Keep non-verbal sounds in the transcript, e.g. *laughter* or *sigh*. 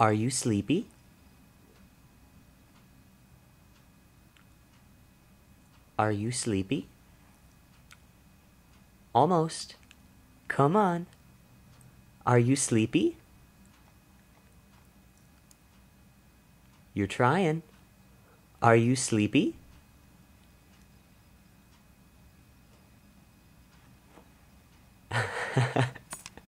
Are you sleepy? Are you sleepy? Almost. Come on. Are you sleepy? You're trying. Are you sleepy? *laughs*